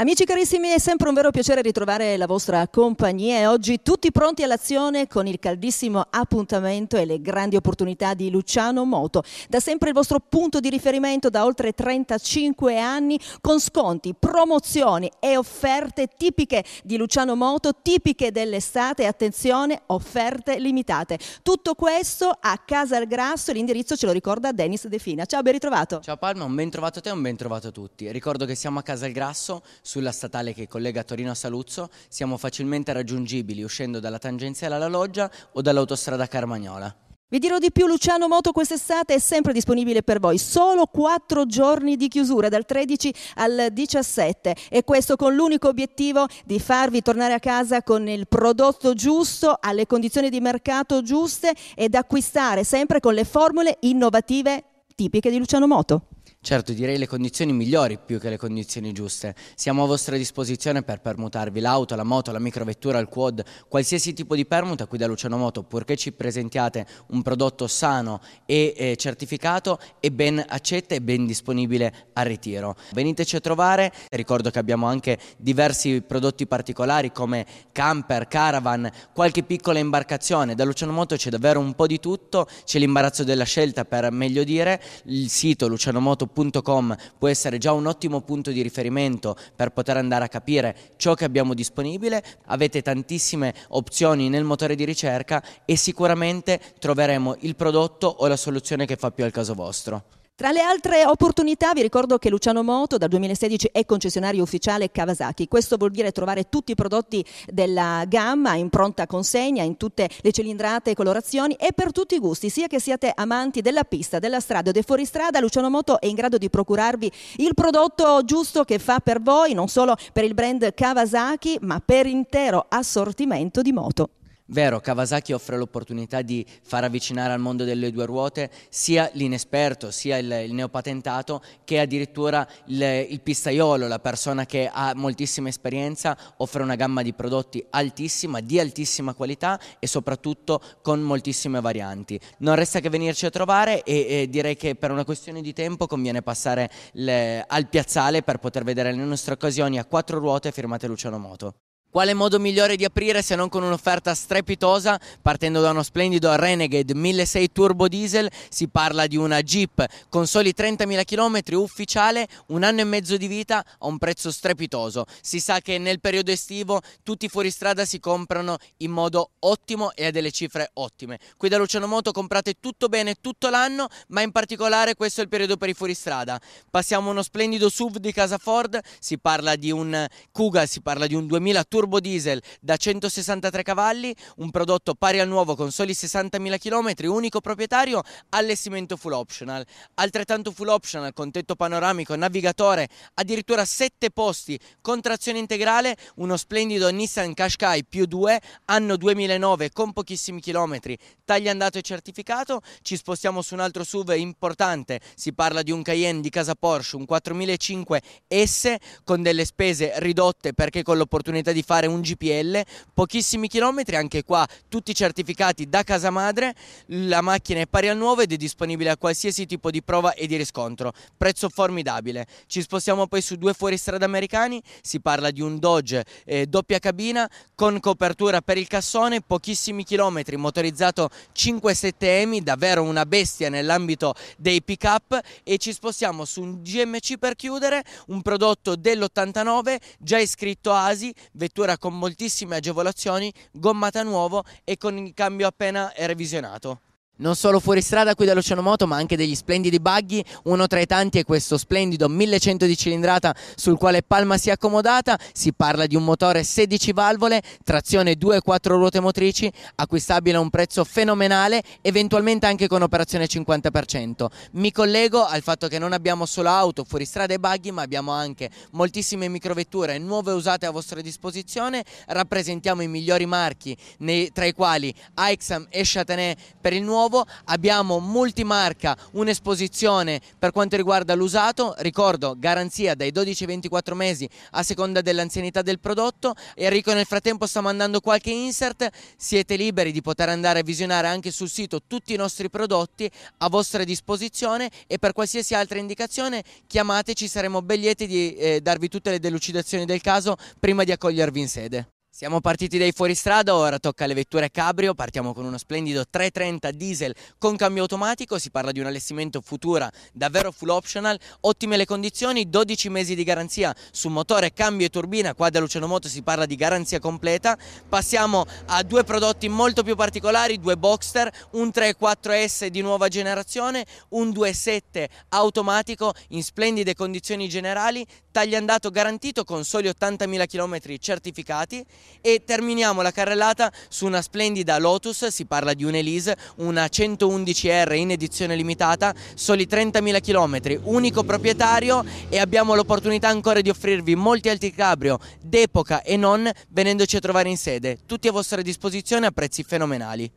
Amici carissimi, è sempre un vero piacere ritrovare la vostra compagnia e oggi tutti pronti all'azione con il caldissimo appuntamento e le grandi opportunità di Luciano Moto. Da sempre il vostro punto di riferimento da oltre 35 anni con sconti, promozioni e offerte tipiche di Luciano Moto, tipiche dell'estate. Attenzione, offerte limitate. Tutto questo a Casal Grasso, l'indirizzo ce lo ricorda Dennis De Fina. Ciao, ben ritrovato. Ciao Palma, un ben trovato a te e un ben trovato a tutti. Ricordo che siamo a Casal Grasso sulla statale che collega Torino a Saluzzo, siamo facilmente raggiungibili uscendo dalla tangenziale alla Loggia o dall'autostrada Carmagnola. Vi dirò di più, Luciano Moto quest'estate è sempre disponibile per voi, solo quattro giorni di chiusura dal 13 al 17 e questo con l'unico obiettivo di farvi tornare a casa con il prodotto giusto, alle condizioni di mercato giuste ed acquistare sempre con le formule innovative tipiche di Luciano Moto. Certo, direi le condizioni migliori più che le condizioni giuste. Siamo a vostra disposizione per permutarvi l'auto, la moto, la microvettura, il quad, qualsiasi tipo di permuta qui da Luciano Moto, purché ci presentiate un prodotto sano e eh, certificato e ben accetta e ben disponibile al ritiro. Veniteci a trovare, ricordo che abbiamo anche diversi prodotti particolari come camper, caravan, qualche piccola imbarcazione. Da Luciano Moto c'è davvero un po' di tutto, c'è l'imbarazzo della scelta per meglio dire, il sito lucianomoto.com www.punto.com può essere già un ottimo punto di riferimento per poter andare a capire ciò che abbiamo disponibile. Avete tantissime opzioni nel motore di ricerca e sicuramente troveremo il prodotto o la soluzione che fa più al caso vostro. Tra le altre opportunità vi ricordo che Luciano Moto dal 2016 è concessionario ufficiale Kawasaki. Questo vuol dire trovare tutti i prodotti della gamma in pronta consegna in tutte le cilindrate e colorazioni e per tutti i gusti, sia che siate amanti della pista, della strada o del fuoristrada, Luciano Moto è in grado di procurarvi il prodotto giusto che fa per voi, non solo per il brand Kawasaki, ma per l'intero assortimento di moto. Vero, Kawasaki offre l'opportunità di far avvicinare al mondo delle due ruote sia l'inesperto, sia il, il neopatentato, che addirittura il, il, pistaiolo, la persona che ha moltissima esperienza, offre una gamma di prodotti altissima, di altissima qualità e soprattutto con moltissime varianti. Non resta che venirci a trovare e, e direi che per una questione di tempo conviene passare le, al piazzale per poter vedere le nostre occasioni a quattro ruote firmate Luciano Moto. Quale modo migliore di aprire se non con un'offerta strepitosa? Partendo da uno splendido Renegade 1.6 turbo diesel, si parla di una Jeep con soli 30.000 km ufficiale, un anno e mezzo di vita a un prezzo strepitoso. Si sa che nel periodo estivo tutti i fuoristrada si comprano in modo ottimo e a delle cifre ottime. Qui da Luciano Moto comprate tutto bene tutto l'anno, ma in particolare questo è il periodo per i fuoristrada. Passiamo a uno splendido SUV di casa Ford, si parla di un Kuga, si parla di un 2000 turbo turbo diesel da 163 cavalli, un prodotto pari al nuovo con soli 60.000 km, unico proprietario, allestimento full optional. Altrettanto full optional con tetto panoramico, navigatore, addirittura 7 posti, con trazione integrale, uno splendido Nissan Qashqai più 2, anno 2009 con pochissimi chilometri, andato e certificato. Ci spostiamo su un altro SUV importante, si parla di un Cayenne di casa Porsche, un 4005 S con delle spese ridotte perché con l'opportunità di fare un GPL, pochissimi chilometri, anche qua tutti certificati da casa madre, la macchina è pari al nuovo ed è disponibile a qualsiasi tipo di prova e di riscontro, prezzo formidabile. Ci spostiamo poi su due fuoristrada americani, si parla di un Dodge eh, doppia cabina con copertura per il cassone, pochissimi chilometri, motorizzato 5.7M, davvero una bestia nell'ambito dei pick up e ci spostiamo su un GMC per chiudere, un prodotto dell'89 già iscritto a ASI, vettura addirittura con moltissime agevolazioni, gommata nuova e con il cambio appena revisionato. Non solo fuoristrada qui dall'Oceano Moto, ma anche degli splendidi buggy. Uno tra i tanti è questo splendido 1100 di cilindrata sul quale Palma si è accomodata. Si parla di un motore 16 valvole, trazione 2-4 ruote motrici, acquistabile a un prezzo fenomenale, eventualmente anche con operazione 50%. Mi collego al fatto che non abbiamo solo auto, fuoristrada e buggy, ma abbiamo anche moltissime microvetture nuove usate a vostra disposizione. Rappresentiamo i migliori marchi, nei, tra i quali Aixam e Châtenay per il nuovo nuovo, abbiamo multimarca, un'esposizione per quanto riguarda l'usato, ricordo garanzia dai 12 ai 24 mesi a seconda dell'anzianità del prodotto, Enrico nel frattempo sta mandando qualche insert, siete liberi di poter andare a visionare anche sul sito tutti i nostri prodotti a vostra disposizione e per qualsiasi altra indicazione chiamateci, saremo ben lieti di eh, darvi tutte le delucidazioni del caso prima di accogliervi in sede. Siamo partiti dai fuoristrada, ora tocca alle vetture Cabrio, partiamo con uno splendido 330 diesel con cambio automatico, si parla di un allestimento futura davvero full optional, ottime le condizioni, 12 mesi di garanzia su motore, cambio e turbina, qua da Luciano Moto si parla di garanzia completa, passiamo a due prodotti molto più particolari, due Boxster, un 3.4S di nuova generazione, un 2.7 automatico in splendide condizioni generali, tagliandato garantito con soli 80.000 km certificati, e terminiamo la carrellata su una splendida Lotus, si parla di un'Elise, una 111R in edizione limitata, soli 30.000 km, unico proprietario e abbiamo l'opportunità ancora di offrirvi molti altri cabrio d'epoca e non venendoci a trovare in sede, tutti a vostra disposizione a prezzi fenomenali.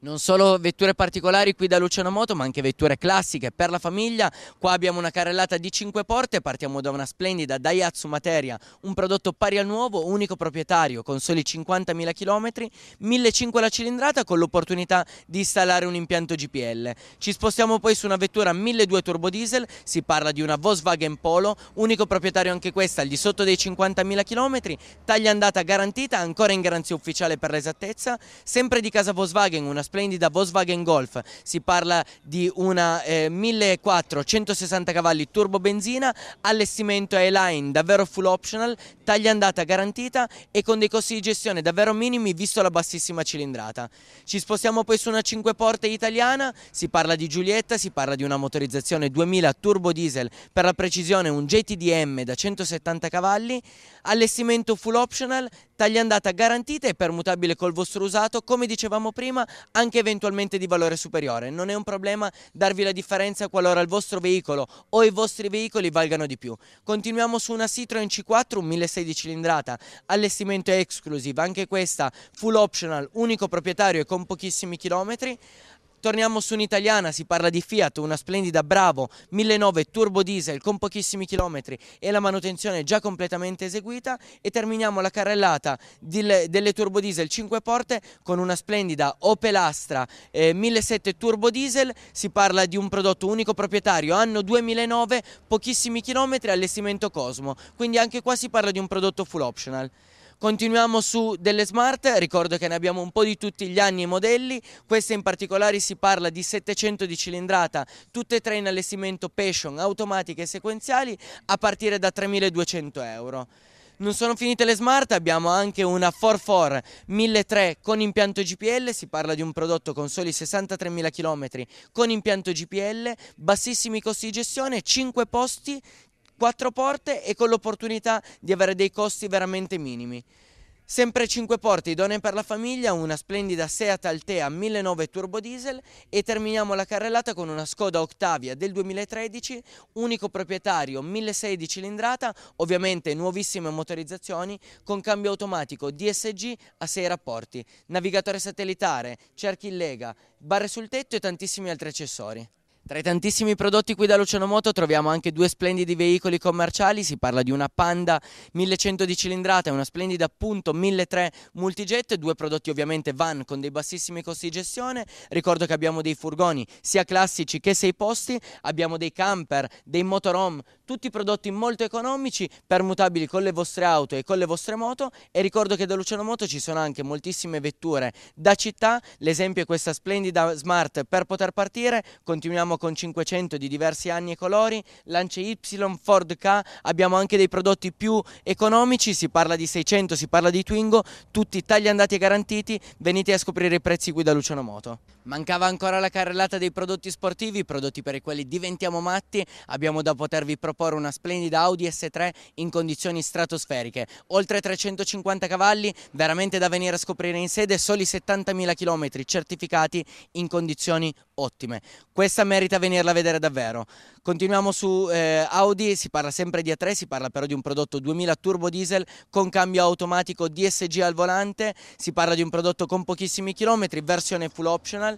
Non solo vetture particolari qui da Luciano Moto, ma anche vetture classiche per la famiglia. Qua abbiamo una carrellata di 5 porte, partiamo da una splendida Daihatsu Materia, un prodotto pari al nuovo, unico proprietario, con soli 50.000 km, 1.500 la cilindrata con l'opportunità di installare un impianto GPL. Ci spostiamo poi su una vettura 1.200 turbodiesel, si parla di una Volkswagen Polo, unico proprietario anche questa, al di sotto dei 50.000 km, taglia andata garantita, ancora in garanzia ufficiale per l'esattezza, sempre di casa Volkswagen una splendida Volkswagen Golf, si parla di una eh, 1400 160 cavalli turbo benzina, allestimento A-Line davvero full optional, taglia andata garantita e con dei costi di gestione davvero minimi visto la bassissima cilindrata. Ci spostiamo poi su una 5 porte italiana, si parla di Giulietta, si parla di una motorizzazione 2000 turbo diesel, per la precisione un GTDM da 170 cavalli, allestimento full optional, taglia andata garantita e permutabile col vostro usato, come dicevamo prima, anche eventualmente di valore superiore. Non è un problema darvi la differenza qualora il vostro veicolo o i vostri veicoli valgano di più. Continuiamo su una Citroen C4 1016 cilindrata, allestimento exclusive, anche questa full optional, unico proprietario e con pochissimi chilometri. Torniamo su un'italiana, si parla di Fiat, una splendida Bravo 1009 turbo diesel con pochissimi chilometri e la manutenzione già completamente eseguita e terminiamo la carrellata delle, turbo diesel 5 porte con una splendida Opel Astra eh, 1007 turbo diesel, si parla di un prodotto unico proprietario, anno 2009, pochissimi chilometri, allestimento Cosmo, quindi anche qua si parla di un prodotto full optional. Continuiamo su delle smart, ricordo che ne abbiamo un po' di tutti gli anni e modelli, queste in particolare si parla di 700 di cilindrata, tutte e tre in allestimento Passion, automatiche e sequenziali, a partire da 3.200 euro. Non sono finite le smart, abbiamo anche una 4-4 con impianto GPL, si parla di un prodotto con soli 63.000 km con impianto GPL, bassissimi costi di gestione, 5 posti, quattro porte e con l'opportunità di avere dei costi veramente minimi. Sempre 5 porte idonee per la famiglia, una splendida Seat Altea 1009 turbo diesel e terminiamo la carrellata con una Skoda Octavia del 2013, unico proprietario 1.600 cilindrata, ovviamente nuovissime motorizzazioni con cambio automatico DSG a 6 rapporti, navigatore satellitare, cerchi in lega, barre sul tetto e tantissimi altri accessori. Tra i tantissimi prodotti qui da Luciano Moto troviamo anche due splendidi veicoli commerciali, si parla di una Panda 1100 di cilindrata e una splendida appunto 1300 multijet, due prodotti ovviamente van con dei bassissimi costi di gestione, ricordo che abbiamo dei furgoni sia classici che sei posti, abbiamo dei camper, dei motorhome, tutti prodotti molto economici, permutabili con le vostre auto e con le vostre moto e ricordo che da Luciano Moto ci sono anche moltissime vetture da città, l'esempio è questa splendida Smart per poter partire, continuiamo con 500 di diversi anni e colori, Lance Y, Ford K, abbiamo anche dei prodotti più economici, si parla di 600, si parla di Twingo, tutti tagli andati e garantiti, venite a scoprire i prezzi qui da Luciano Moto. Mancava ancora la carrellata dei prodotti sportivi, prodotti per i quali diventiamo matti, abbiamo da potervi proporre una splendida Audi S3 in condizioni stratosferiche, oltre 350 cavalli, veramente da venire a scoprire in sede, soli 70.000 km certificati in condizioni ottime. Questa merita venirla a vedere davvero. Continuiamo su eh, Audi, si parla sempre di A3, si parla però di un prodotto 2000 turbo diesel con cambio automatico DSG al volante, si parla di un prodotto con pochissimi chilometri, versione full optional,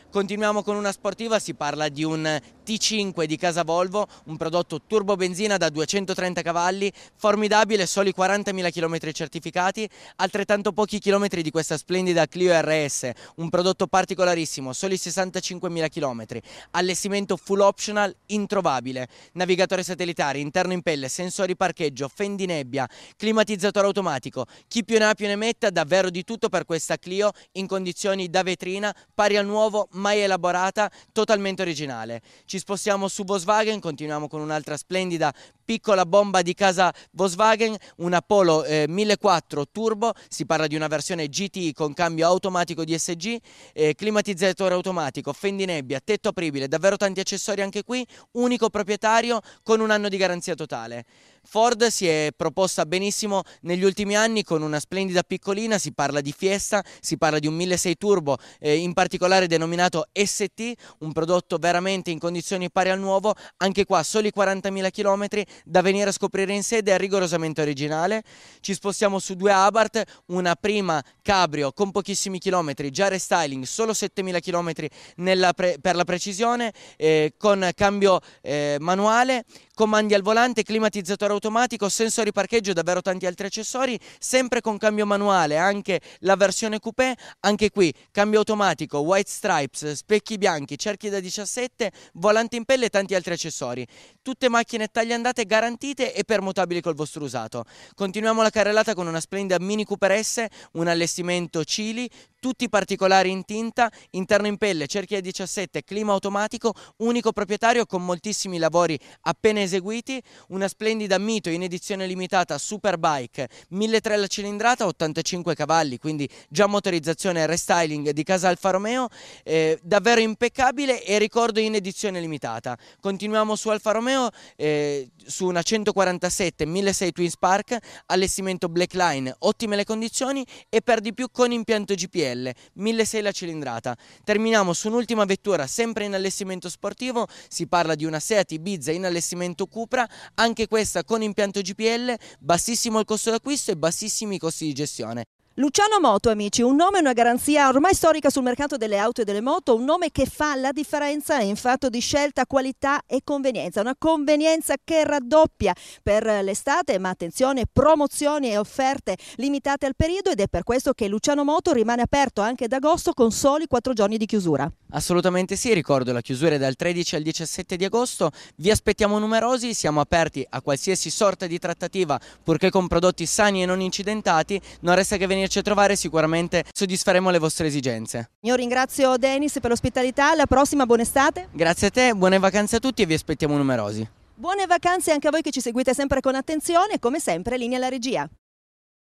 Continuiamo con una sportiva, si parla di un T5 di casa Volvo, un prodotto turbo benzina da 230 cavalli, formidabile, soli 40.000 km certificati, altrettanto pochi chilometri di questa splendida Clio RS, un prodotto particolarissimo, soli 65.000 km, allestimento full optional, introvabile, navigatore satellitare, interno in pelle, sensori parcheggio, fendi nebbia, climatizzatore automatico, chi più ne ha più ne metta, davvero di tutto per questa Clio in condizioni da vetrina, pari al nuovo mai elaborata, totalmente originale. Ci spostiamo su Volkswagen, continuiamo con un'altra splendida piccola bomba di casa Volkswagen, una Polo eh, 1004 Turbo, si parla di una versione GT con cambio automatico DSG, eh, climatizzatore automatico, fendinebbia, tetto apribile, davvero tanti accessori anche qui, unico proprietario con un anno di garanzia totale. Ford si è proposta benissimo negli ultimi anni con una splendida piccolina, si parla di Fiesta, si parla di un 1.6 Turbo, eh, in particolare denominato ST, un prodotto veramente in condizioni pari al nuovo, anche qua soli 40.000 km, da venire a scoprire in sede è rigorosamente originale. Ci spostiamo su due Abarth, una prima Cabrio con pochissimi chilometri, già restyling, solo 7000 chilometri per la precisione, eh, con cambio eh, manuale, comandi al volante, climatizzatore automatico, sensori parcheggio e davvero tanti altri accessori, sempre con cambio manuale, anche la versione coupé, anche qui cambio automatico, white stripes, specchi bianchi, cerchi da 17, volante in pelle e tanti altri accessori. Tutte macchine tagliandate garantite e permutabili col vostro usato. Continuiamo la carrellata con una splendida Mini Cooper S, un allestimento Cili, tutti i particolari in tinta, interno in pelle, cerchia 17, clima automatico, unico proprietario con moltissimi lavori appena eseguiti, una splendida Mito in edizione limitata Superbike, 1003 la cilindrata, 85 cavalli, quindi già motorizzazione e restyling di casa Alfa Romeo, eh, davvero impeccabile e ricordo in edizione limitata. Continuiamo su Alfa Romeo, eh, su una 147 1006 Twin Spark, allestimento Blackline, ottime le condizioni e per di più con impianto GPS stelle, 1.600 la cilindrata. Terminiamo su un'ultima vettura sempre in allestimento sportivo, si parla di una Seat Ibiza in allestimento Cupra, anche questa con impianto GPL, bassissimo il costo d'acquisto e bassissimi i costi di gestione. Luciano Moto, amici, un nome e una garanzia ormai storica sul mercato delle auto e delle moto, un nome che fa la differenza in fatto di scelta, qualità e convenienza, una convenienza che raddoppia per l'estate, ma attenzione, promozioni e offerte limitate al periodo ed è per questo che Luciano Moto rimane aperto anche ad agosto con soli quattro giorni di chiusura. Assolutamente sì, ricordo la chiusura è dal 13 al 17 di agosto, vi aspettiamo numerosi, siamo aperti a qualsiasi sorta di trattativa, purché con prodotti sani e non incidentati, non resta che venire venirci a trovare sicuramente soddisferemo le vostre esigenze. Io ringrazio Denis per l'ospitalità, alla prossima buona estate. Grazie a te, buone vacanze a tutti e vi aspettiamo numerosi. Buone vacanze anche a voi che ci seguite sempre con attenzione e come sempre linea alla regia.